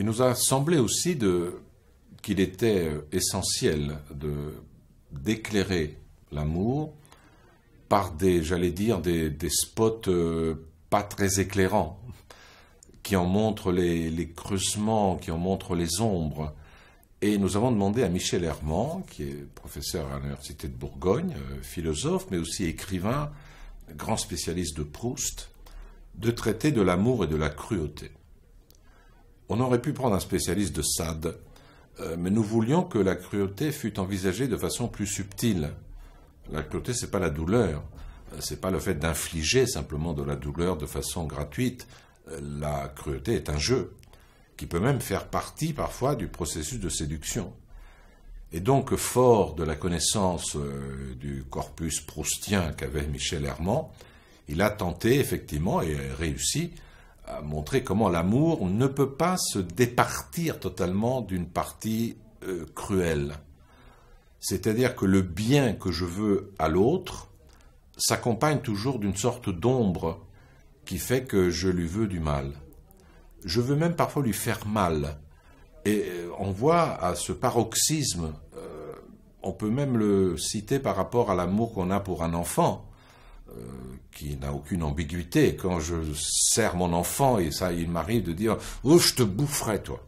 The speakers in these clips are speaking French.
Il nous a semblé aussi qu'il était essentiel d'éclairer l'amour par des, j'allais dire, des, spots euh, pas très éclairants, qui en montrent les, les, creusements, qui en montrent les ombres. Et nous avons demandé à Michel Herman, qui est professeur à l'Université de Bourgogne, euh, philosophe, mais aussi écrivain, grand spécialiste de Proust, de traiter de l'amour et de la cruauté. On aurait pu prendre un spécialiste de Sad, euh, mais nous voulions que la cruauté fût envisagée de façon plus subtile. La cruauté, c'est pas la douleur, euh, c'est pas le fait d'infliger simplement de la douleur de façon gratuite. Euh, la cruauté est un jeu qui peut même faire partie parfois du processus de séduction. Et donc, fort de la connaissance du corpus proustien qu'avait Michel Herman, il a tenté effectivement et réussi montrer comment l'amour ne peut pas se départir totalement d'une partie euh, cruelle. C'est-à-dire que le bien que je veux à l'autre s'accompagne toujours d'une sorte d'ombre qui fait que je lui veux du mal. Je veux même parfois lui faire mal. Et euh, on voit à ce paroxysme, euh, on peut même le citer par rapport à l'amour qu'on a pour un enfant euh, qui n'a aucune ambiguïté. Quand je sers mon enfant, et ça, il m'arrive de dire Oh, je te boufferai, toi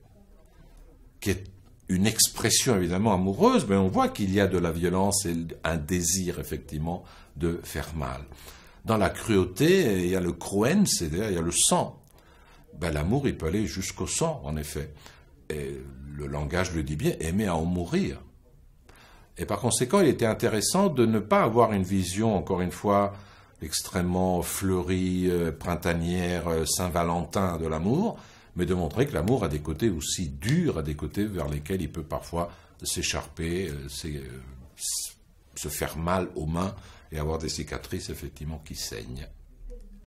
qui est une expression évidemment amoureuse, mais on voit qu'il y a de la violence et un désir effectivement de faire mal. Dans la cruauté, il y a le croen, c'est-à-dire il y a le sang. Ben, l'amour, il peut aller jusqu'au sang, en effet. Et le langage le dit bien, aimer à en mourir. Et par conséquent, il était intéressant de ne pas avoir une vision, encore une fois, extrêmement fleurie, euh, printanière, euh, Saint-Valentin de l'amour, mais de montrer que l'amour a des côtés aussi durs, a des côtés vers lesquels il peut parfois s'écharper, euh, se faire mal aux mains et avoir des cicatrices effectivement qui saignent.